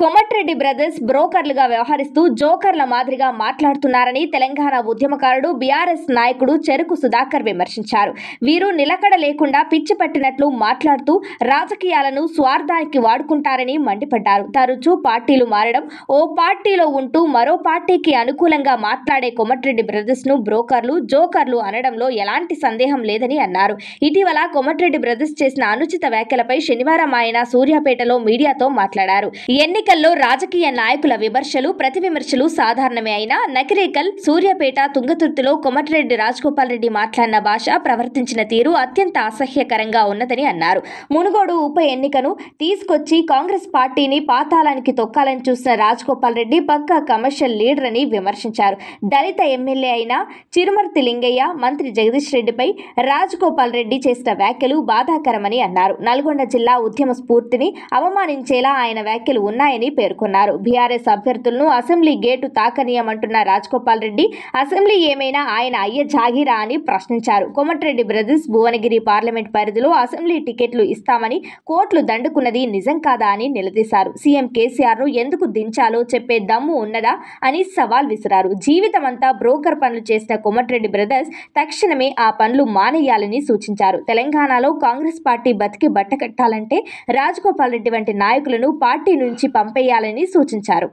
Komatireddy brothers బ్రోకర్లుగా వ్యవహరిస్తూ జోకర్ల మాదిరిగా మాట్లాడుతున్నారని తెలంగాణ ఉద్యమకారుడు బీఆర్ఎస్ నాయకుడు చెరుకు సుధాకర్ విమర్శించారు వీరు నిలకడ లేకుండా పిచ్చి పట్టినట్లు మాట్లాడుతూ రాజకీయాలను స్వార్థానికి వాడుకుంటారని మండిపడ్డారు తరచూ పార్టీలు మారడం ఓ పార్టీలో ఉంటూ మరో పార్టీకి అనుకూలంగా మాట్లాడే కోమటిరెడ్డి బ్రదర్స్ ను బ్రోకర్లు జోకర్లు అనడంలో ఎలాంటి సందేహం లేదని అన్నారు ఇటీవల కొమట్రెడ్డి బ్రదర్స్ చేసిన అనుచిత వ్యాఖ్యలపై శనివారం ఆయన సూర్యాపేటలో మీడియాతో మాట్లాడారు ఎన్నిక ఎన్నికల్లో రాజకీయ నాయకుల విమర్శలు ప్రతి విమర్శలు సాధారణమే అయినా నకిరేకల్ సూర్యాపేట తుంగతుర్తిలో కొమటిరెడ్డి రాజగోపాల్ రెడ్డి మాట్లాడిన భాష ప్రవర్తించిన తీరు అత్యంత అసహ్యకరంగా ఉన్నదని అన్నారు మునుగోడు ఉప ఎన్నికను తీసుకొచ్చి కాంగ్రెస్ పార్టీని పాతాళానికి తొక్కాలని చూసిన రాజగోపాల్ రెడ్డి పక్కా కమర్షియల్ లీడర్ అని విమర్శించారు దళిత ఎమ్మెల్యే అయిన చిరుమర్తి లింగయ్య మంత్రి జగదీష్ రెడ్డిపై రాజగోపాల్ రెడ్డి చేసిన వ్యాఖ్యలు బాధాకరమని అన్నారు నల్గొండ జిల్లా ఉద్యమ స్ఫూర్తిని అవమానించేలా ఆయన వ్యాఖ్యలు ఉన్నాయని ఉన్నాయని పేర్కొన్నారు బీఆర్ఎస్ అభ్యర్థులను అసెంబ్లీ గేటు తాకనీయమంటున్న రాజగోపాల్ రెడ్డి అసెంబ్లీ ఏమైనా ఆయన అయ్యే జాగిరా అని ప్రశ్నించారు కోమటిరెడ్డి బ్రదర్స్ భువనగిరి పార్లమెంట్ పరిధిలో అసెంబ్లీ టికెట్లు ఇస్తామని కోర్టులు దండుకున్నది నిజం కాదా అని నిలదీశారు సీఎం ను ఎందుకు దించాలో చెప్పే దమ్ము ఉన్నదా అని సవాల్ విసిరారు జీవితమంతా బ్రోకర్ పనులు చేసిన కోమటిరెడ్డి బ్రదర్స్ తక్షణమే ఆ పనులు మానేయాలని సూచించారు తెలంగాణలో కాంగ్రెస్ పార్టీ బతికి బట్టకట్టాలంటే రాజగోపాల్ రెడ్డి వంటి నాయకులను పార్టీ నుంచి పంపేయాలని సూచించారు